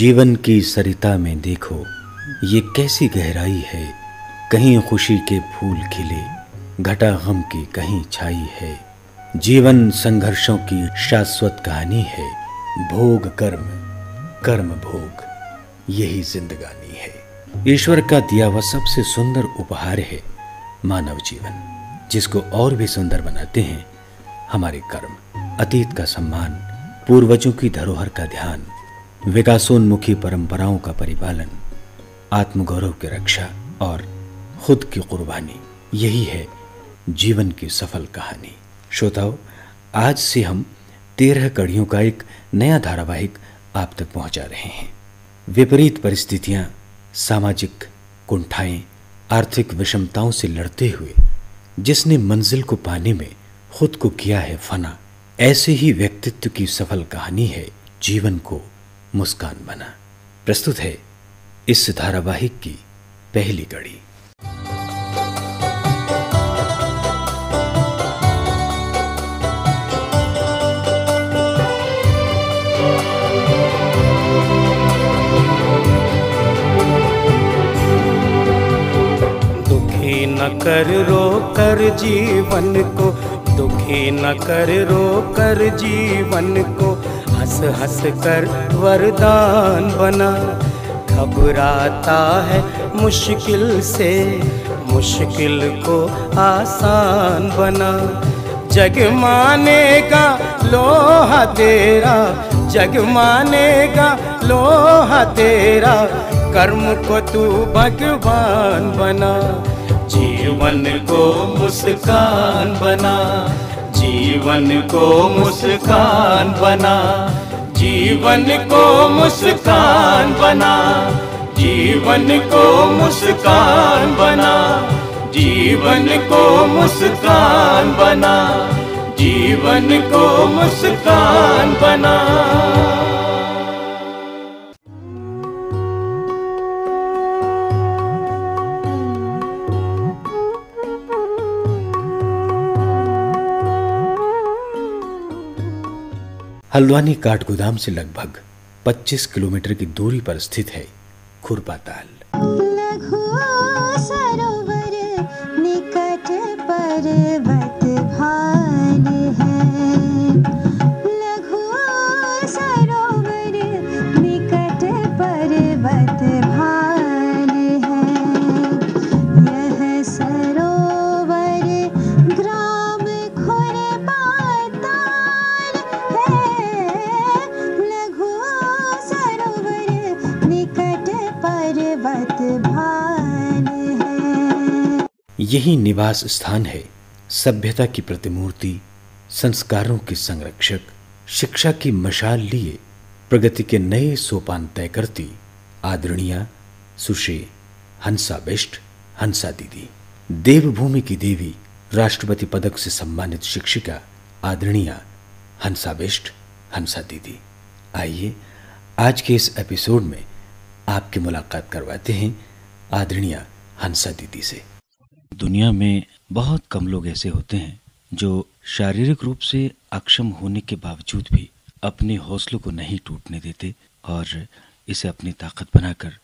जीवन की सरिता में देखो ये कैसी गहराई है कहीं खुशी के फूल खिले घटा गम की कहीं छाई है जीवन संघर्षों की शाश्वत कहानी है भोग कर्म कर्म भोग यही जिंदगानी ईश्वर का दिया हुआ सबसे सुंदर उपहार है मानव जीवन जिसको और भी सुंदर बनाते हैं हमारे कर्म अतीत का सम्मान पूर्वजों की धरोहर का ध्यान विकासोन्मुखी परंपराओं का परिपालन आत्मगौरव की रक्षा और खुद की कुर्बानी यही है जीवन की सफल कहानी श्रोताओं आज से हम तेरह कड़ियों का एक नया धारावाहिक आप तक पहुंचा रहे हैं विपरीत परिस्थितियां सामाजिक कुंठाएं आर्थिक विषमताओं से लड़ते हुए जिसने मंजिल को पाने में खुद को किया है फना ऐसे ही व्यक्तित्व की सफल कहानी है जीवन को मुस्कान बना प्रस्तुत है इस धारावाहिक की पहली कड़ी न कर रो कर जीवन को दुखी न कर रो कर जीवन को हंस हंस कर वरदान बना घबराता है मुश्किल से मुश्किल को आसान बना जग मानेगा लोहा तेरा जग मानेगा लोहा तेरा कर्म को तू भगवान बना जीवन को मुस्कान बना जीवन को मुस्कान बना जीवन को मुस्कान बना जीवन को मुस्कान बना जीवन को मुस्कान बना जीवन को मुस्कान बना हल्द्वानी गोदाम से लगभग 25 किलोमीटर की दूरी पर स्थित है खुरपाताल सरोवर निकट पर यही निवास स्थान है सभ्यता की प्रतिमूर्ति संस्कारों के संरक्षक शिक्षा की मशाल लिए प्रगति के नए सोपान तय करती आदरणीय सुश्री हंसा बेस्ट हंसा दीदी देवभूमि की देवी राष्ट्रपति पदक से सम्मानित शिक्षिका आदरणीय हंसा बेस्ट हंसा दीदी आइए आज के इस एपिसोड में आपकी मुलाकात करवाते हैं आदरणीय हंसा दीदी से दुनिया में बहुत कम लोग ऐसे होते हैं जो शारीरिक रूप से अक्षम होने के बावजूद भी अपने हौसलों को नहीं टूटने देते और इसे अपनी ताकत बनाकर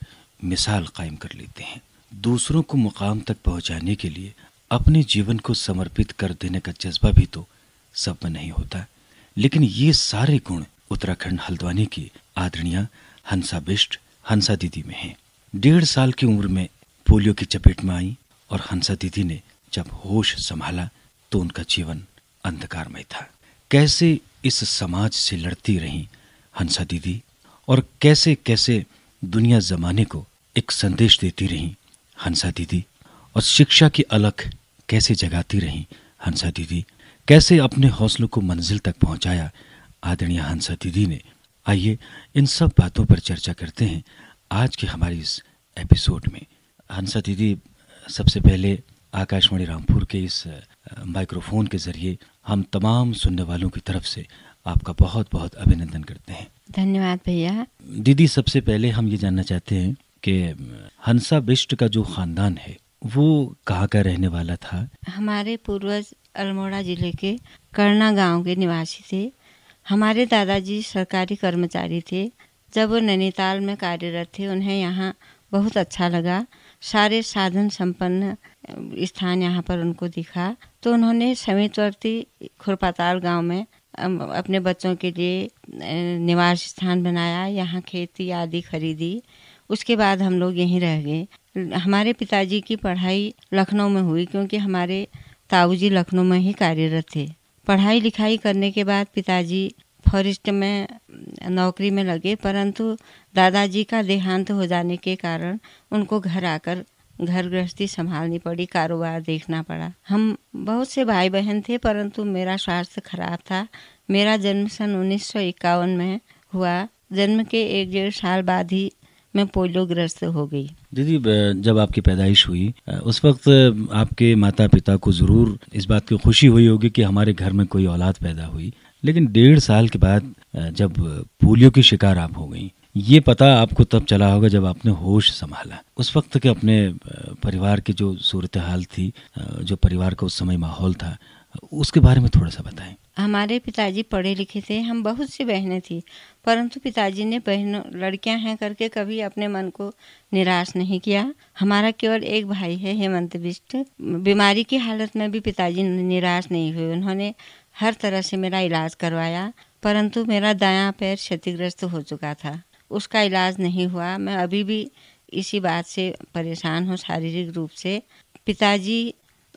मिसाल कायम कर लेते हैं दूसरों को मुकाम तक पहुंचाने के लिए अपने जीवन को समर्पित कर देने का जज्बा भी तो सब में नहीं होता लेकिन ये सारे गुण उत्तराखंड हल्द्वानी की आदरणीय हंसा बिष्ट हंसा दीदी में हैं। डेढ़ साल की उम्र में पोलियो की चपेट में आई और हंसा दीदी ने जब होश संभाला तो उनका जीवन अंधकारमय था कैसे इस समाज से लड़ती रही हंसा दीदी और कैसे कैसे दुनिया जमाने को एक संदेश देती रही हंसा दीदी और शिक्षा की अलख कैसे जगाती रही हंसा दीदी कैसे अपने हौसलों को मंजिल तक पहुंचाया आदरणीय हंसा दीदी ने आइए इन सब बातों पर चर्चा करते हैं आज के हमारे इस एपिसोड में हंसा दीदी सबसे पहले आकाशवाणी रामपुर के इस माइक्रोफोन के जरिए हम तमाम सुनने वालों की तरफ से आपका बहुत बहुत अभिनंदन करते हैं धन्यवाद भैया दीदी सबसे पहले हम ये जानना चाहते हैं कि हंसा बिष्ट का जो खानदान है वो कहाँ का रहने वाला था हमारे पूर्वज अल्मोड़ा जिले के करना गांव के निवासी थे हमारे दादाजी सरकारी कर्मचारी थे जब वो नैनीताल में कार्यरत थे उन्हें यहाँ बहुत अच्छा लगा सारे साधन संपन्न स्थान यहाँ पर उनको दिखा तो उन्होंने समीपवर्ती खुरपाताल गांव में अपने बच्चों के लिए निवास स्थान बनाया यहाँ खेती आदि खरीदी उसके बाद हम लोग यहीं रह गए हमारे पिताजी की पढ़ाई लखनऊ में हुई क्योंकि हमारे ताऊजी लखनऊ में ही कार्यरत थे पढ़ाई लिखाई करने के बाद पिताजी फॉरेस्ट में नौकरी में लगे परंतु दादाजी का देहांत हो जाने के कारण उनको घर आकर घर गृहस्थी संभालनी पड़ी कारोबार देखना पड़ा हम बहुत से भाई बहन थे परंतु मेरा स्वास्थ्य खराब था मेरा जन्म सन उन्नीस में हुआ जन्म के एक डेढ़ साल बाद ही मैं पोलियोग्रस्त हो गई दीदी जब आपकी पैदाइश हुई उस वक्त आपके माता पिता को ज़रूर इस बात की खुशी हुई होगी कि हमारे घर में कोई औलाद पैदा हुई लेकिन डेढ़ साल के बाद जब पोलियो की शिकार आप हो गई ये पता आपको तब चला होगा जब आपने होश संभाला उस वक्त के अपने परिवार की जो सूरत हाल थी जो परिवार का उस समय माहौल था उसके बारे में थोड़ा सा बताएं हमारे पिताजी पढ़े लिखे थे हम बहुत सी बहनें थी परंतु पिताजी ने बहनों लड़कियां हैं करके कभी अपने मन को निराश नहीं किया हमारा केवल एक भाई है हेमंत बिष्ट बीमारी की हालत में भी पिताजी निराश नहीं हुए उन्होंने हर तरह से मेरा इलाज करवाया परंतु मेरा दायां पैर क्षतिग्रस्त हो चुका था उसका इलाज नहीं हुआ मैं अभी भी इसी बात से परेशान हूँ शारीरिक रूप से पिताजी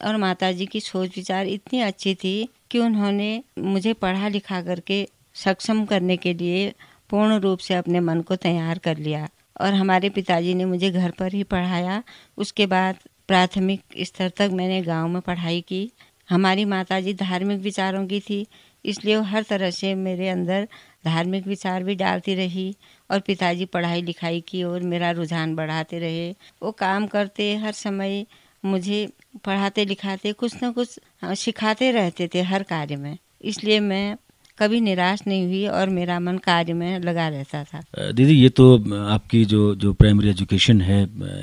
और माताजी की सोच विचार इतनी अच्छी थी कि उन्होंने मुझे पढ़ा लिखा करके सक्षम करने के लिए पूर्ण रूप से अपने मन को तैयार कर लिया और हमारे पिताजी ने मुझे घर पर ही पढ़ाया उसके बाद प्राथमिक स्तर तक मैंने गांव में पढ़ाई की हमारी माताजी धार्मिक विचारों की थी इसलिए वो हर तरह से मेरे अंदर धार्मिक विचार भी डालती रही और पिताजी पढ़ाई लिखाई की ओर मेरा रुझान बढ़ाते रहे वो काम करते हर समय मुझे पढ़ाते लिखाते कुछ न कुछ हाँ, सिखाते रहते थे हर कार्य में इसलिए मैं कभी निराश नहीं हुई और मेरा मन कार्य में लगा रहता था दीदी ये तो आपकी जो जो प्राइमरी एजुकेशन है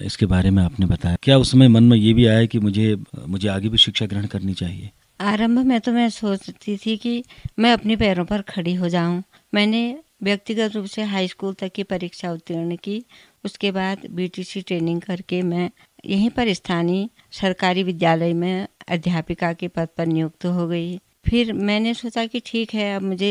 इसके बारे में आपने बताया क्या उस समय मन में ये भी आया कि मुझे मुझे आगे भी शिक्षा ग्रहण करनी चाहिए आरंभ में तो मैं सोचती थी कि मैं अपने पैरों पर खड़ी हो जाऊं मैंने व्यक्तिगत रूप से हाई स्कूल तक की परीक्षा उत्तीर्ण की उसके बाद बीटीसी ट्रेनिंग करके मैं यहीं पर स्थानीय सरकारी विद्यालय में अध्यापिका के पद पर नियुक्त हो गई फिर मैंने सोचा कि ठीक है अब मुझे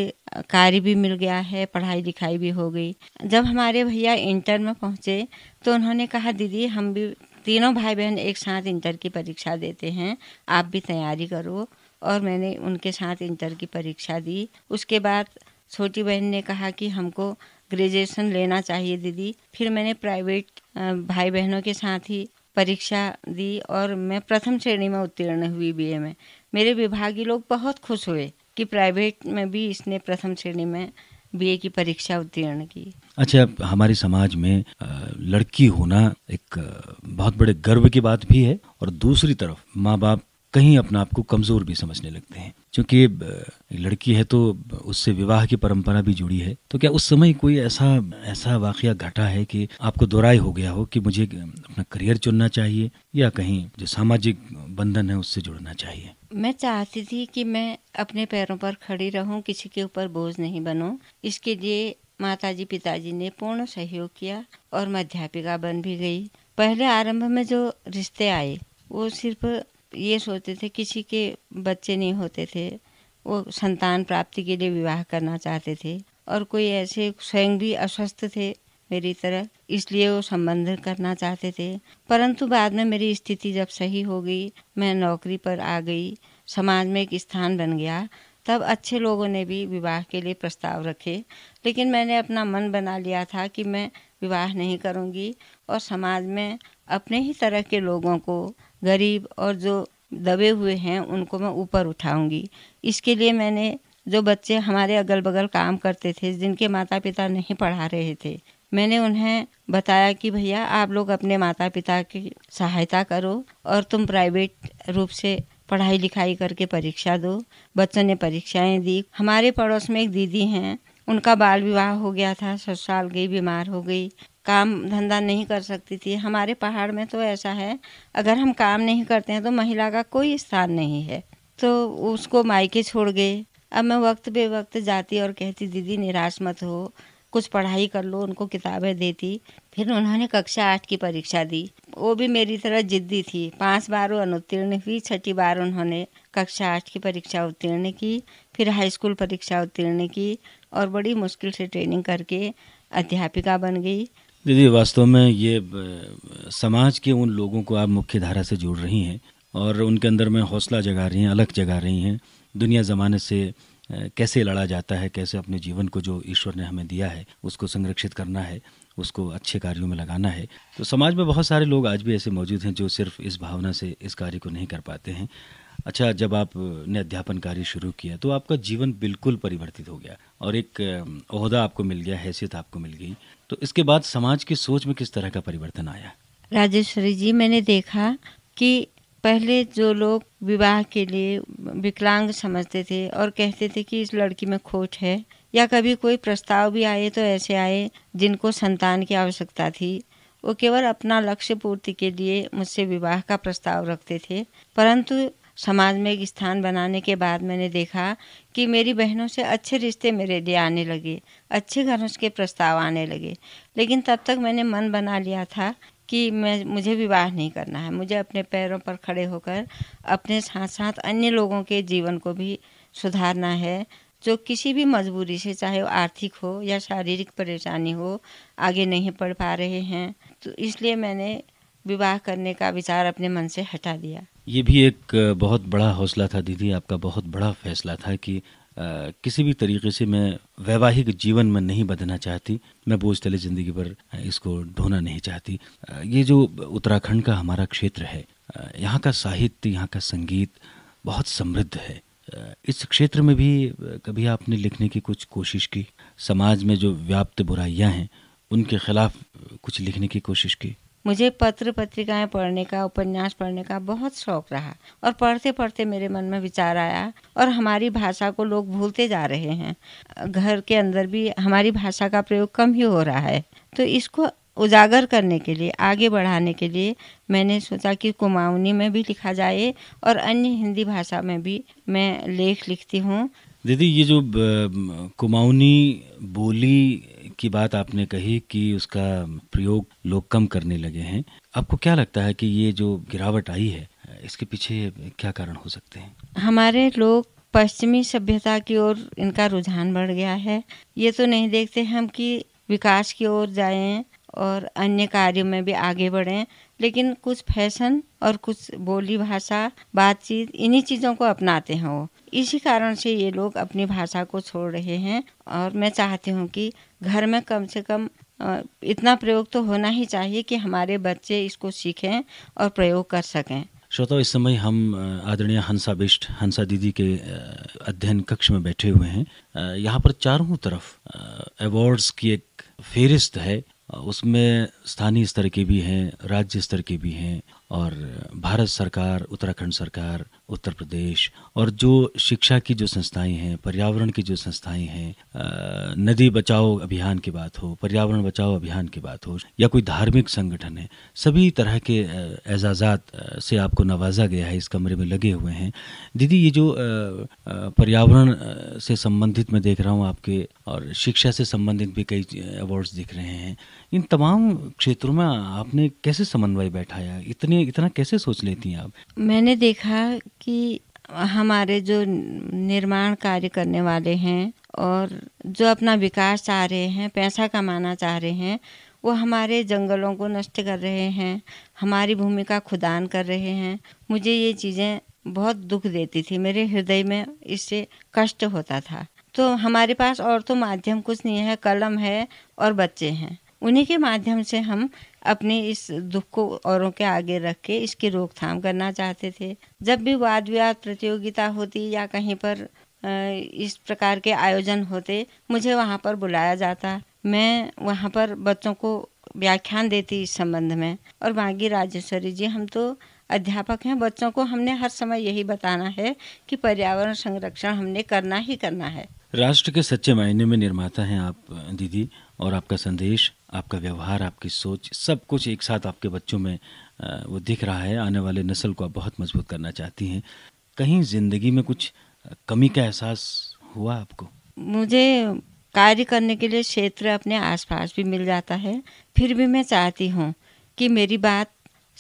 कार्य भी मिल गया है पढ़ाई लिखाई भी हो गई जब हमारे भैया इंटर में पहुँचे तो उन्होंने कहा दीदी हम भी तीनों भाई बहन एक साथ इंटर की परीक्षा देते हैं आप भी तैयारी करो और मैंने उनके साथ इंटर की परीक्षा दी उसके बाद छोटी बहन ने कहा कि हमको ग्रेजुएशन लेना चाहिए दीदी फिर मैंने प्राइवेट भाई बहनों के साथ ही परीक्षा दी और मैं प्रथम श्रेणी में उत्तीर्ण हुई बीए में मेरे विभागीय लोग बहुत खुश हुए कि प्राइवेट में भी इसने प्रथम श्रेणी में बी की परीक्षा उत्तीर्ण की अच्छा हमारे समाज में लड़की होना एक बहुत बड़े गर्व की बात भी है और दूसरी तरफ माँ बाप कहीं अपने आप को कमज़ोर भी समझने लगते हैं क्योंकि लड़की है तो उससे विवाह की परंपरा भी जुड़ी है तो क्या उस समय कोई ऐसा ऐसा वाक़ घटा है कि आपको दोराय हो गया हो कि मुझे अपना करियर चुनना चाहिए या कहीं जो सामाजिक बंधन है उससे जुड़ना चाहिए मैं चाहती थी कि मैं अपने पैरों पर खड़ी रहूं किसी के ऊपर बोझ नहीं बनूं इसके लिए माताजी पिताजी ने पूर्ण सहयोग किया और मैं अध्यापिका बन भी गई पहले आरंभ में जो रिश्ते आए वो सिर्फ ये सोचते थे किसी के बच्चे नहीं होते थे वो संतान प्राप्ति के लिए विवाह करना चाहते थे और कोई ऐसे स्वयं भी अस्वस्थ थे मेरी तरह इसलिए वो संबंध करना चाहते थे परंतु बाद में मेरी स्थिति जब सही हो गई मैं नौकरी पर आ गई समाज में एक स्थान बन गया तब अच्छे लोगों ने भी विवाह के लिए प्रस्ताव रखे लेकिन मैंने अपना मन बना लिया था कि मैं विवाह नहीं करूंगी और समाज में अपने ही तरह के लोगों को गरीब और जो दबे हुए हैं उनको मैं ऊपर उठाऊंगी इसके लिए मैंने जो बच्चे हमारे अगल बगल काम करते थे जिनके माता पिता नहीं पढ़ा रहे थे मैंने उन्हें बताया कि भैया आप लोग अपने माता पिता की सहायता करो और तुम प्राइवेट रूप से पढ़ाई लिखाई करके परीक्षा दो बच्चों ने परीक्षाएं दी हमारे पड़ोस में एक दीदी हैं उनका बाल विवाह हो गया था ससुराल गई बीमार हो गई काम धंधा नहीं कर सकती थी हमारे पहाड़ में तो ऐसा है अगर हम काम नहीं करते हैं तो महिला का कोई स्थान नहीं है तो उसको मायके छोड़ गए अब मैं वक्त बे वक्त जाती और कहती दीदी निराश मत हो कुछ पढ़ाई कर लो उनको किताबें देती फिर उन्होंने कक्षा आठ की परीक्षा दी वो भी मेरी तरह जिद्दी थी पांच बार वो अनुत्तीर्ण हुई छठी बार उन्होंने कक्षा आठ की परीक्षा उत्तीर्ण की फिर हाई स्कूल परीक्षा उत्तीर्ण की और बड़ी मुश्किल से ट्रेनिंग करके अध्यापिका बन गई दीदी वास्तव में ये समाज के उन लोगों को आप मुख्य धारा से जोड़ रही हैं और उनके अंदर में हौसला जगा रही हैं अलग जगा रही हैं दुनिया ज़माने से कैसे लड़ा जाता है कैसे अपने जीवन को जो ईश्वर ने हमें दिया है उसको संरक्षित करना है उसको अच्छे कार्यों में लगाना है तो समाज में बहुत सारे लोग आज भी ऐसे मौजूद हैं जो सिर्फ इस भावना से इस कार्य को नहीं कर पाते हैं अच्छा जब आपने अध्यापन कार्य शुरू किया तो आपका जीवन बिल्कुल परिवर्तित हो गया और एक अहदा आपको मिल गया हैसियत आपको मिल गई तो इसके बाद समाज की सोच में किस तरह का परिवर्तन आया राजेश्वरी जी मैंने देखा कि पहले जो लोग विवाह के लिए विकलांग समझते थे और कहते थे कि इस लड़की में खोट है या कभी कोई प्रस्ताव भी आए तो ऐसे आए जिनको संतान की आवश्यकता थी वो केवल अपना लक्ष्य पूर्ति के लिए मुझसे विवाह का प्रस्ताव रखते थे परंतु समाज में एक स्थान बनाने के बाद मैंने देखा कि मेरी बहनों से अच्छे रिश्ते मेरे लिए आने लगे अच्छे घरों के प्रस्ताव आने लगे लेकिन तब तक मैंने मन बना लिया था कि मैं मुझे विवाह नहीं करना है मुझे अपने पैरों पर खड़े होकर अपने साथ साथ अन्य लोगों के जीवन को भी सुधारना है जो किसी भी मजबूरी से चाहे वो आर्थिक हो या शारीरिक परेशानी हो आगे नहीं पढ़ पा रहे हैं तो इसलिए मैंने विवाह करने का विचार अपने मन से हटा दिया ये भी एक बहुत बड़ा हौसला था दीदी आपका बहुत बड़ा फैसला था कि किसी भी तरीके से मैं वैवाहिक जीवन में नहीं बदलना चाहती मैं बोझ तले ज़िंदगी पर इसको ढोना नहीं चाहती ये जो उत्तराखंड का हमारा क्षेत्र है यहाँ का साहित्य यहाँ का संगीत बहुत समृद्ध है इस क्षेत्र में भी कभी आपने लिखने की कुछ कोशिश की समाज में जो व्याप्त बुराइयाँ हैं उनके खिलाफ कुछ लिखने की कोशिश की मुझे पत्र पत्रिकाएं पढ़ने का उपन्यास पढ़ने का बहुत शौक रहा और पढ़ते पढ़ते मेरे मन में विचार आया और हमारी भाषा को लोग भूलते जा रहे हैं घर के अंदर भी हमारी भाषा का प्रयोग कम ही हो रहा है तो इसको उजागर करने के लिए आगे बढ़ाने के लिए मैंने सोचा कि कुमाऊनी में भी लिखा जाए और अन्य हिंदी भाषा में भी मैं लेख लिखती हूँ दीदी ये जो कुमाऊनी बोली की बात आपने कही कि उसका प्रयोग लोग कम करने लगे हैं आपको क्या लगता है कि ये जो गिरावट आई है इसके पीछे क्या कारण हो सकते हैं हमारे लोग पश्चिमी सभ्यता की ओर इनका रुझान बढ़ गया है ये तो नहीं देखते हम कि विकास की ओर जाएं और अन्य कार्यों में भी आगे बढ़ें लेकिन कुछ फैशन और कुछ बोली भाषा बातचीत इन्हीं चीज़ों को अपनाते हैं वो इसी कारण से ये लोग अपनी भाषा को छोड़ रहे हैं और मैं चाहती हूँ कि घर में कम से कम इतना प्रयोग तो होना ही चाहिए कि हमारे बच्चे इसको सीखें और प्रयोग कर सकें श्रोताओं इस समय हम आदरणीय हंसा बिष्ट हंसा दीदी के अध्ययन कक्ष में बैठे हुए हैं यहाँ पर चारों तरफ अवार्ड्स की एक फेरिस्त है उसमें स्थानीय स्तर के भी हैं राज्य स्तर के भी हैं और भारत सरकार उत्तराखंड सरकार उत्तर प्रदेश और जो शिक्षा की जो संस्थाएं हैं पर्यावरण की जो संस्थाएं हैं नदी बचाओ अभियान की बात हो पर्यावरण बचाओ अभियान की बात हो या कोई धार्मिक संगठन है सभी तरह के एजाजात से आपको नवाजा गया है इस कमरे में लगे हुए हैं दीदी ये जो पर्यावरण से संबंधित मैं देख रहा हूँ आपके और शिक्षा से संबंधित भी कई अवार्ड्स दिख रहे हैं इन तमाम क्षेत्रों में आपने कैसे समन्वय बैठाया इतने लिए इतना कैसे सोच लेती हैं आप मैंने देखा कि हमारे जो निर्माण कार्य करने वाले हैं और जो अपना विकास चाह रहे हैं पैसा कमाना चाह रहे हैं वो हमारे जंगलों को नष्ट कर रहे हैं हमारी भूमि का खुदान कर रहे हैं मुझे ये चीज़ें बहुत दुख देती थी मेरे हृदय में इससे कष्ट होता था तो हमारे पास और तो माध्यम कुछ नहीं है कलम है और बच्चे हैं उन्हीं के माध्यम से हम अपने इस दुख को औरों के आगे रख के इसकी रोकथाम करना चाहते थे जब भी वाद विवाद प्रतियोगिता होती या कहीं पर इस प्रकार के आयोजन होते मुझे वहाँ पर बुलाया जाता मैं वहाँ पर बच्चों को व्याख्यान देती इस संबंध में और बागी राजेश्वरी जी हम तो अध्यापक हैं बच्चों को हमने हर समय यही बताना है कि पर्यावरण संरक्षण हमने करना ही करना है राष्ट्र के सच्चे मायने में निर्माता हैं आप दीदी और आपका संदेश आपका व्यवहार आपकी सोच सब कुछ एक साथ आपके बच्चों में वो दिख रहा है आने वाले नस्ल को आप बहुत मजबूत करना चाहती हैं कहीं ज़िंदगी में कुछ कमी का एहसास हुआ आपको मुझे कार्य करने के लिए क्षेत्र अपने आसपास भी मिल जाता है फिर भी मैं चाहती हूँ कि मेरी बात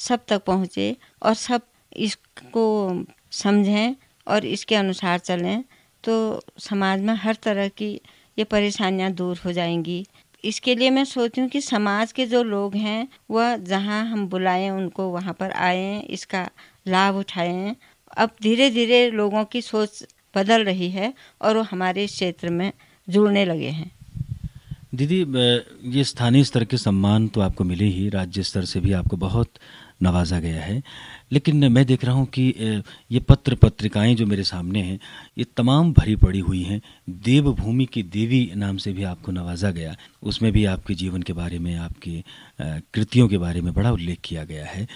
सब तक पहुँचे और सब इसको समझें और इसके अनुसार चलें तो समाज में हर तरह की ये परेशानियाँ दूर हो जाएंगी इसके लिए मैं सोचती हूँ कि समाज के जो लोग हैं वह जहाँ हम बुलाएं उनको वहाँ पर आए इसका लाभ उठाएँ अब धीरे धीरे लोगों की सोच बदल रही है और वो हमारे क्षेत्र में जुड़ने लगे हैं दीदी ये स्थानीय स्तर के सम्मान तो आपको मिले ही राज्य स्तर से भी आपको बहुत नवाजा गया है लेकिन मैं देख रहा हूँ कि ये पत्र पत्रिकाएं जो मेरे सामने हैं ये तमाम भरी पड़ी हुई हैं देवभूमि की देवी नाम से भी आपको नवाजा गया उसमें भी आपके जीवन के बारे में आपके कृतियों के बारे में बड़ा उल्लेख किया गया है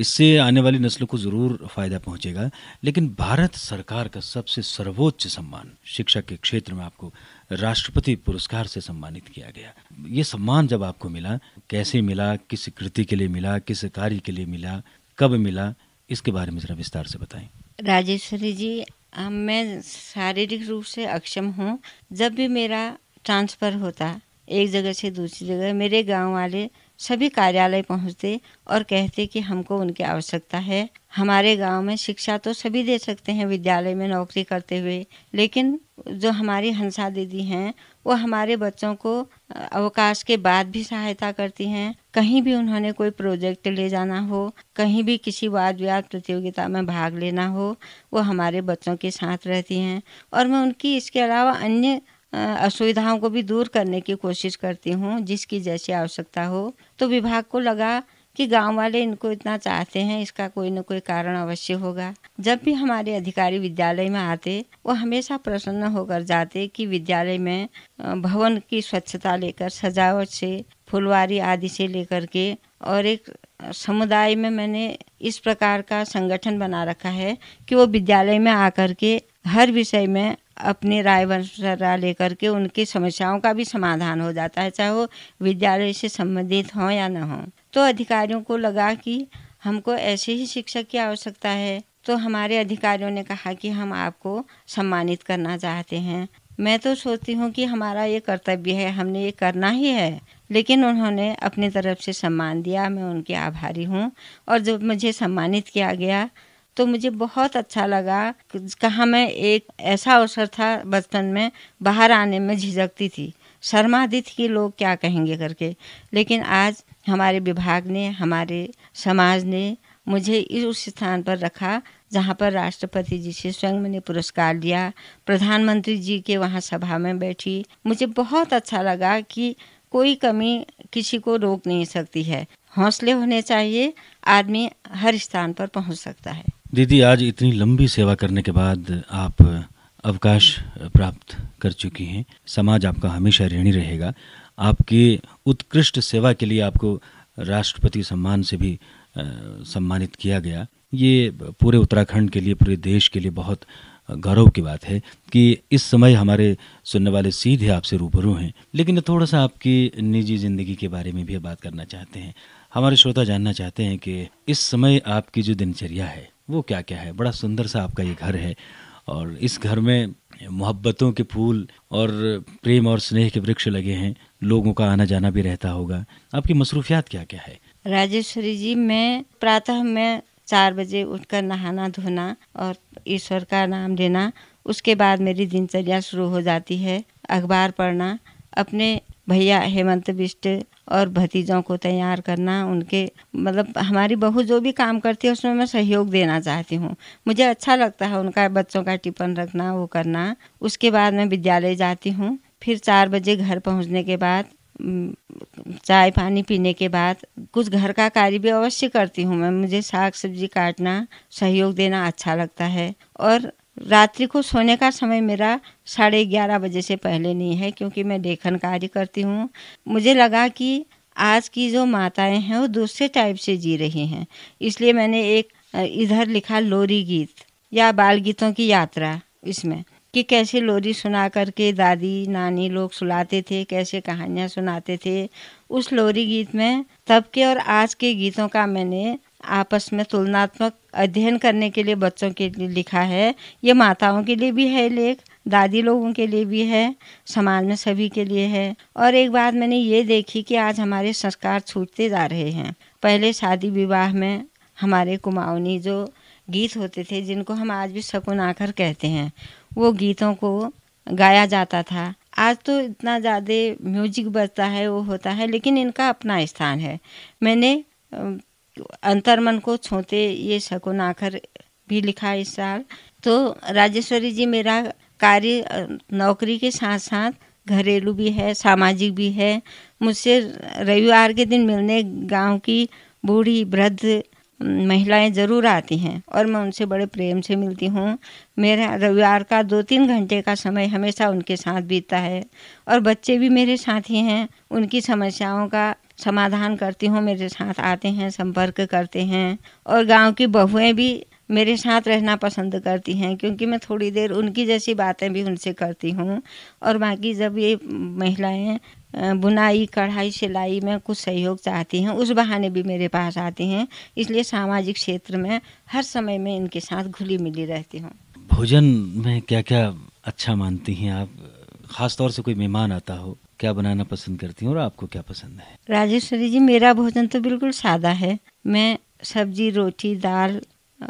इससे आने वाली नस्लों को ज़रूर फ़ायदा पहुंचेगा लेकिन भारत सरकार का सबसे सर्वोच्च सम्मान शिक्षा के क्षेत्र में आपको राष्ट्रपति पुरस्कार से सम्मानित किया गया ये सम्मान जब आपको मिला कैसे मिला किस कृति के लिए मिला किस कार्य के लिए मिला कब मिला इसके बारे में जरा विस्तार से बताएं राजेश्वरी जी मैं शारीरिक रूप से अक्षम हूँ जब भी मेरा ट्रांसफ़र होता एक जगह से दूसरी जगह मेरे गांव वाले सभी कार्यालय पहुंचते और कहते कि हमको उनकी आवश्यकता है हमारे गांव में शिक्षा तो सभी दे सकते हैं विद्यालय में नौकरी करते हुए लेकिन जो हमारी हंसा दीदी हैं वो हमारे बच्चों को अवकाश के बाद भी सहायता करती हैं कहीं भी उन्होंने कोई प्रोजेक्ट ले जाना हो कहीं भी किसी वाद विवाद प्रतियोगिता में भाग लेना हो वो हमारे बच्चों के साथ रहती हैं और मैं उनकी इसके अलावा अन्य असुविधाओं को भी दूर करने की कोशिश करती हूँ जिसकी जैसी आवश्यकता हो तो विभाग को लगा कि गांव वाले इनको इतना चाहते हैं इसका कोई न कोई कारण अवश्य होगा जब भी हमारे अधिकारी विद्यालय में आते वो हमेशा प्रसन्न होकर जाते कि विद्यालय में भवन की स्वच्छता लेकर सजावट से फुलवारी आदि से लेकर के और एक समुदाय में मैंने इस प्रकार का संगठन बना रखा है कि वो विद्यालय में आकर के हर विषय में अपने राय मशवरा लेकर के उनकी समस्याओं का भी समाधान हो जाता है चाहे वो विद्यालय से संबंधित हों या न हों तो अधिकारियों को लगा कि हमको ऐसे ही शिक्षक की आवश्यकता है तो हमारे अधिकारियों ने कहा कि हम आपको सम्मानित करना चाहते हैं मैं तो सोचती हूँ कि हमारा ये कर्तव्य है हमने ये करना ही है लेकिन उन्होंने अपनी तरफ से सम्मान दिया मैं उनके आभारी हूँ और जब मुझे सम्मानित किया गया तो मुझे बहुत अच्छा लगा कहाँ मैं एक ऐसा अवसर था बचपन में बाहर आने में झिझकती थी दी थी कि लोग क्या कहेंगे करके लेकिन आज हमारे विभाग ने हमारे समाज ने मुझे इस उस स्थान पर रखा जहाँ पर राष्ट्रपति जी से स्वयं मैंने पुरस्कार लिया प्रधानमंत्री जी के वहाँ सभा में बैठी मुझे बहुत अच्छा लगा कि कोई कमी किसी को रोक नहीं सकती है हौसले होने चाहिए आदमी हर स्थान पर पहुँच सकता है दीदी आज इतनी लंबी सेवा करने के बाद आप अवकाश प्राप्त कर चुकी हैं समाज आपका हमेशा ऋणी रहेगा आपकी उत्कृष्ट सेवा के लिए आपको राष्ट्रपति सम्मान से भी सम्मानित किया गया ये पूरे उत्तराखंड के लिए पूरे देश के लिए बहुत गौरव की बात है कि इस समय हमारे सुनने वाले सीधे आपसे रूबरू हैं लेकिन थोड़ा सा आपकी निजी ज़िंदगी के बारे में भी बात करना चाहते हैं हमारे श्रोता जानना चाहते हैं कि इस समय आपकी जो दिनचर्या है वो क्या क्या है बड़ा सुंदर सा आपका ये घर है और इस घर में मोहब्बतों के फूल और प्रेम और स्नेह के वृक्ष लगे हैं लोगों का आना जाना भी रहता होगा आपकी मसरूफियात क्या क्या है राजेश्वरी जी मैं प्रातः में चार बजे उठकर नहाना धोना और ईश्वर का नाम लेना उसके बाद मेरी दिनचर्या शुरू हो जाती है अखबार पढ़ना अपने भैया हेमंत बिष्ट और भतीजों को तैयार करना उनके मतलब हमारी बहू जो भी काम करती है उसमें मैं सहयोग देना चाहती हूँ मुझे अच्छा लगता है उनका बच्चों का टिफन रखना वो करना उसके बाद मैं विद्यालय जाती हूँ फिर चार बजे घर पहुँचने के बाद चाय पानी पीने के बाद कुछ घर का कार्य भी अवश्य करती हूँ मैं मुझे साग सब्जी काटना सहयोग देना अच्छा लगता है और रात्रि को सोने का समय मेरा साढ़े ग्यारह बजे से पहले नहीं है क्योंकि मैं लेखन कार्य करती हूँ मुझे लगा कि आज की जो माताएं हैं वो दूसरे टाइप से जी रही हैं इसलिए मैंने एक इधर लिखा लोरी गीत या बाल गीतों की यात्रा इसमें कि कैसे लोरी सुना करके दादी नानी लोग सुलाते थे कैसे कहानियाँ सुनाते थे उस लोरी गीत में तब के और आज के गीतों का मैंने आपस में तुलनात्मक अध्ययन करने के लिए बच्चों के लिए लिखा है ये माताओं के लिए भी है लेख दादी लोगों के लिए भी है समाज में सभी के लिए है और एक बात मैंने ये देखी कि आज हमारे संस्कार छूटते जा रहे हैं पहले शादी विवाह में हमारे कुमाऊनी जो गीत होते थे जिनको हम आज भी शकुन आकर कहते हैं वो गीतों को गाया जाता था आज तो इतना ज़्यादा म्यूजिक बजता है वो होता है लेकिन इनका अपना स्थान है मैंने अंतर्मन को छोते ये शकुन आकर भी लिखा इस साल तो राजेश्वरी जी मेरा कार्य नौकरी के साथ साथ घरेलू भी है सामाजिक भी है मुझसे रविवार के दिन मिलने गांव की बूढ़ी वृद्ध महिलाएं ज़रूर आती हैं और मैं उनसे बड़े प्रेम से मिलती हूँ मेरा रविवार का दो तीन घंटे का समय हमेशा उनके साथ बीतता है और बच्चे भी मेरे साथ ही हैं उनकी समस्याओं का समाधान करती हूँ मेरे साथ आते हैं संपर्क करते हैं और गांव की बहुएं भी मेरे साथ रहना पसंद करती हैं क्योंकि मैं थोड़ी देर उनकी जैसी बातें भी उनसे करती हूँ और बाकी जब ये महिलाएं बुनाई कढ़ाई सिलाई में कुछ सहयोग चाहती हैं उस बहाने भी मेरे पास आती हैं इसलिए सामाजिक क्षेत्र में हर समय में इनके साथ घुली मिली रहती हूँ भोजन में क्या क्या अच्छा मानती हैं आप खास तौर से कोई मेहमान आता हो क्या बनाना पसंद करती हूँ और आपको क्या पसंद है राजेश्वरी जी मेरा भोजन तो बिल्कुल सादा है मैं सब्जी रोटी दाल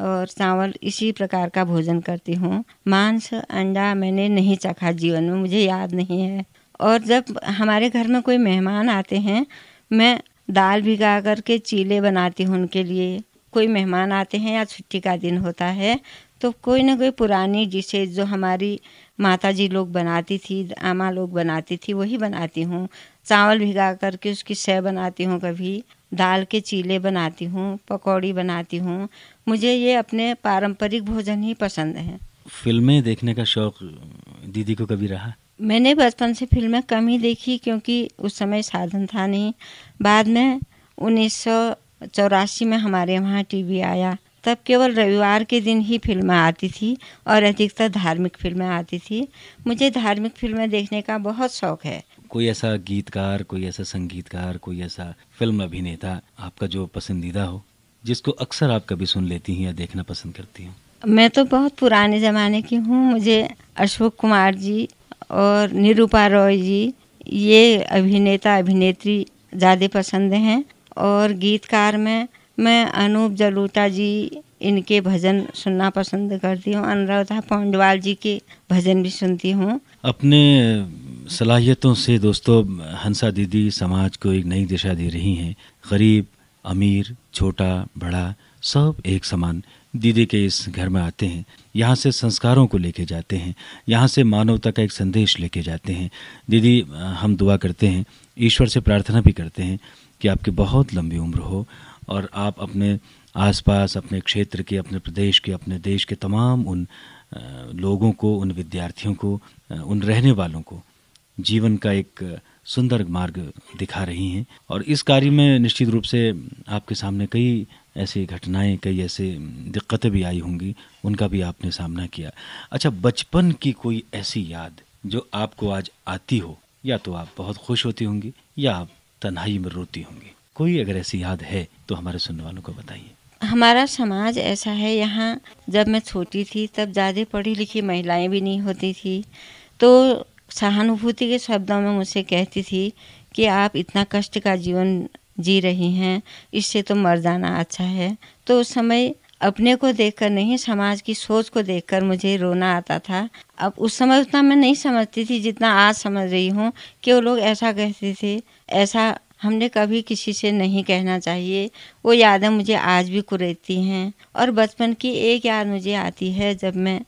और चावल इसी प्रकार का भोजन करती हूँ मांस अंडा मैंने नहीं चखा जीवन में मुझे याद नहीं है और जब हमारे घर में कोई मेहमान आते हैं मैं दाल भिगा कर के चीले बनाती हूँ उनके लिए कोई मेहमान आते हैं या छुट्टी का दिन होता है तो कोई ना कोई पुरानी डिशेज जो हमारी माता जी लोग बनाती थी आमा लोग बनाती थी वही बनाती हूँ चावल भिगा करके उसकी सह बनाती हूँ कभी दाल के चीले बनाती हूँ पकौड़ी बनाती हूँ मुझे ये अपने पारंपरिक भोजन ही पसंद है फिल्में देखने का शौक़ दीदी को कभी रहा मैंने बचपन से फिल्में कम ही देखी क्योंकि उस समय साधन था नहीं बाद में उन्नीस चौरासी में हमारे वहाँ टीवी आया तब केवल रविवार के दिन ही फिल्में आती थी और अधिकतर धार्मिक फिल्में आती थी मुझे धार्मिक फिल्में देखने का बहुत शौक है कोई ऐसा गीतकार कोई ऐसा संगीतकार कोई ऐसा फिल्म अभिनेता आपका जो पसंदीदा हो जिसको अक्सर आप कभी सुन लेती हैं या देखना पसंद करती हैं मैं तो बहुत पुराने ज़माने की हूँ मुझे अशोक कुमार जी और निरूपा रॉय जी ये अभिनेता अभिनेत्री ज़्यादा पसंद हैं और गीतकार में मैं अनूप जलूटा जी इनके भजन सुनना पसंद करती हूँ अनुराधा पौंडवाल जी के भजन भी सुनती हूँ अपने सलाहियतों से दोस्तों हंसा दीदी समाज को एक नई दिशा दे रही हैं गरीब अमीर छोटा बड़ा सब एक समान दीदी के इस घर में आते हैं यहाँ से संस्कारों को लेके जाते हैं यहाँ से मानवता का एक संदेश लेके जाते हैं दीदी हम दुआ करते हैं ईश्वर से प्रार्थना भी करते हैं कि आपकी बहुत लंबी उम्र हो और आप अपने आसपास अपने क्षेत्र के अपने प्रदेश के अपने देश के तमाम उन लोगों को उन विद्यार्थियों को उन रहने वालों को जीवन का एक सुंदर मार्ग दिखा रही हैं और इस कार्य में निश्चित रूप से आपके सामने कई ऐसी घटनाएं कई ऐसे दिक्कतें भी आई होंगी उनका भी आपने सामना किया अच्छा बचपन की कोई ऐसी याद जो आपको आज आती हो या तो आप बहुत खुश होती होंगी या आप तन्हाई में रोती होंगी कोई अगर ऐसी याद है तो हमारे सुनने वालों को बताइए हमारा समाज ऐसा है यहाँ जब मैं छोटी थी तब ज़्यादा पढ़ी लिखी महिलाएं भी नहीं होती थी तो सहानुभूति के शब्दों में मुझसे कहती थी कि आप इतना कष्ट का जीवन जी रही हैं इससे तो मर जाना अच्छा है तो उस समय अपने को देखकर नहीं समाज की सोच को देखकर मुझे रोना आता था अब उस समय उतना मैं नहीं समझती थी जितना आज समझ रही हूँ कि वो लोग ऐसा कहते थे ऐसा हमने कभी किसी से नहीं कहना चाहिए वो यादें मुझे आज भी कुरेती हैं और बचपन की एक याद मुझे आती है जब मैं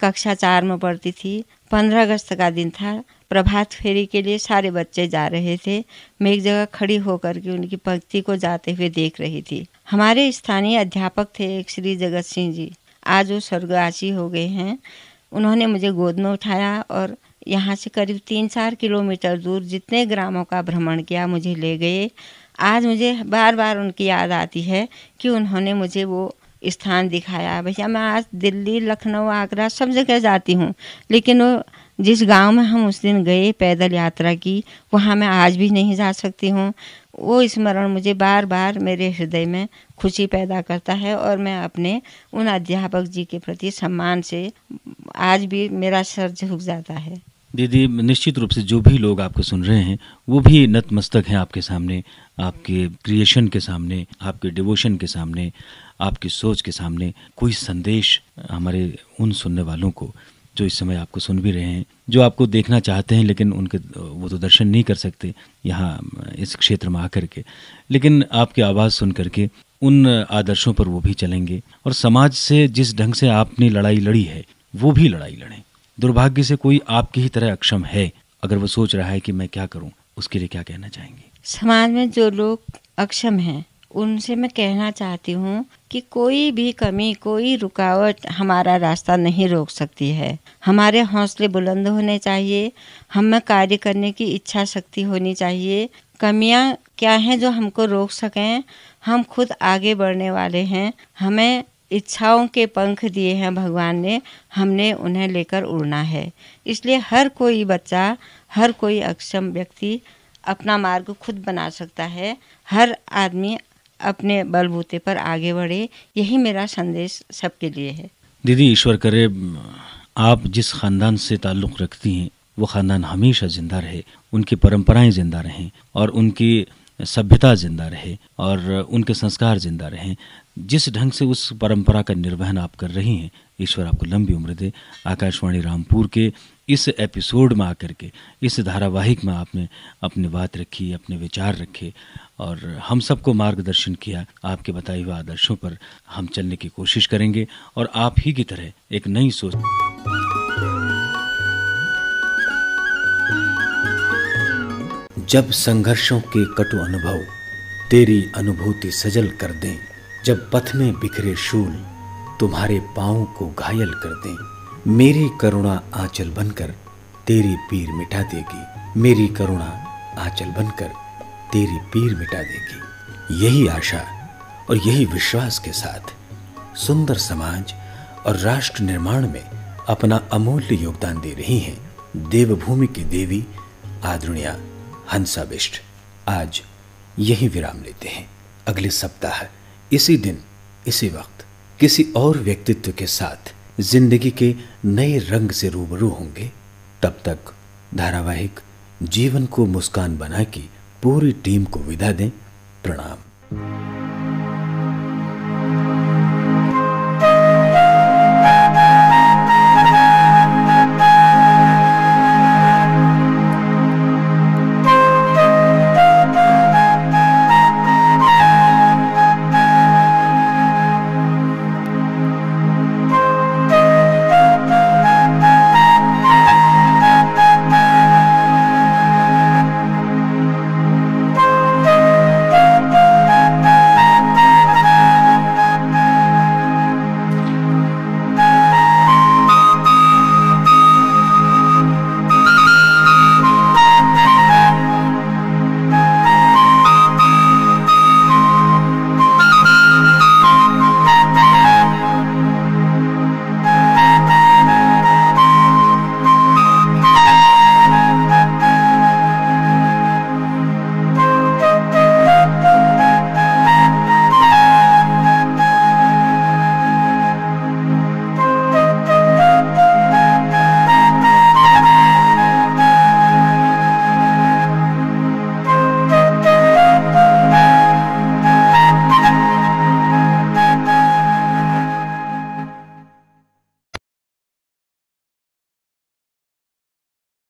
कक्षा चार में पढ़ती थी पंद्रह अगस्त का दिन था प्रभात फेरी के लिए सारे बच्चे जा रहे थे मैं एक जगह खड़ी होकर के उनकी पंक्ति को जाते हुए देख रही थी हमारे स्थानीय अध्यापक थे एक श्री जगत सिंह जी आज वो स्वर्गवासी हो गए हैं उन्होंने मुझे गोद में उठाया और यहाँ से करीब तीन चार किलोमीटर दूर जितने ग्रामों का भ्रमण किया मुझे ले गए आज मुझे बार बार उनकी याद आती है कि उन्होंने मुझे वो स्थान दिखाया भैया मैं आज दिल्ली लखनऊ आगरा सब जगह जाती हूँ लेकिन वो जिस गांव में हम उस दिन गए पैदल यात्रा की वहाँ मैं आज भी नहीं जा सकती हूँ वो स्मरण मुझे बार बार मेरे हृदय में खुशी पैदा करता है और मैं अपने उन अध्यापक जी के प्रति सम्मान से आज भी मेरा सर झुक जाता है दीदी निश्चित रूप से जो भी लोग आपको सुन रहे हैं वो भी नतमस्तक हैं आपके सामने आपके क्रिएशन के सामने आपके डिवोशन के सामने आपकी सोच के सामने कोई संदेश हमारे उन सुनने वालों को जो इस समय आपको सुन भी रहे हैं जो आपको देखना चाहते हैं लेकिन उनके वो तो दर्शन नहीं कर सकते यहाँ इस क्षेत्र में आकर के लेकिन आपकी आवाज़ सुन करके उन आदर्शों पर वो भी चलेंगे और समाज से जिस ढंग से आपने लड़ाई लड़ी है वो भी लड़ाई लड़ें दुर्भाग्य से कोई आपकी ही तरह अक्षम है अगर वो सोच रहा है कि मैं क्या करूँ उसके लिए क्या कहना चाहेंगे समाज में जो लोग अक्षम हैं उनसे मैं कहना चाहती हूँ कि कोई भी कमी कोई रुकावट हमारा रास्ता नहीं रोक सकती है हमारे हौसले बुलंद होने चाहिए हमें कार्य करने की इच्छा शक्ति होनी चाहिए कमियाँ क्या हैं जो हमको रोक सकें हम खुद आगे बढ़ने वाले हैं हमें इच्छाओं के पंख दिए हैं भगवान ने हमने उन्हें लेकर उड़ना है इसलिए हर कोई बच्चा हर कोई अक्षम व्यक्ति अपना मार्ग खुद बना सकता है हर आदमी अपने बलबूते पर आगे बढ़े यही मेरा संदेश सबके लिए है दीदी ईश्वर करे आप जिस खानदान से ताल्लुक़ रखती हैं वो खानदान हमेशा ज़िंदा रहे उनकी परंपराएं ज़िंदा रहें और उनकी सभ्यता ज़िंदा रहे और उनके संस्कार ज़िंदा रहें जिस ढंग से उस परंपरा का निर्वहन आप कर रही हैं ईश्वर आपको लंबी उम्र दे आकाशवाणी रामपुर के इस एपिसोड में आकर के इस धारावाहिक में आपने अपनी बात रखी अपने विचार रखे और हम सबको मार्गदर्शन किया आपके बताए हुए आदर्शों पर हम चलने की कोशिश करेंगे और आप ही की तरह एक नई सोच जब संघर्षों के कटु अनुभव तेरी अनुभूति सजल कर दें जब पथ में बिखरे शूल तुम्हारे पाँव को घायल कर दें मेरी करुणा आंचल बनकर तेरी पीर मिटा देगी मेरी करुणा आंचल बनकर तेरी पीर मिटा देगी यही आशा और यही विश्वास के साथ सुंदर समाज और राष्ट्र निर्माण में अपना अमूल्य योगदान दे रही हैं देवभूमि की देवी आदरणीय हंसा बिष्ट आज यही विराम लेते हैं अगले सप्ताह इसी दिन इसी वक्त किसी और व्यक्तित्व के साथ जिंदगी के नए रंग से रूबरू होंगे तब तक धारावाहिक जीवन को मुस्कान बना की पूरी टीम को विदा दें प्रणाम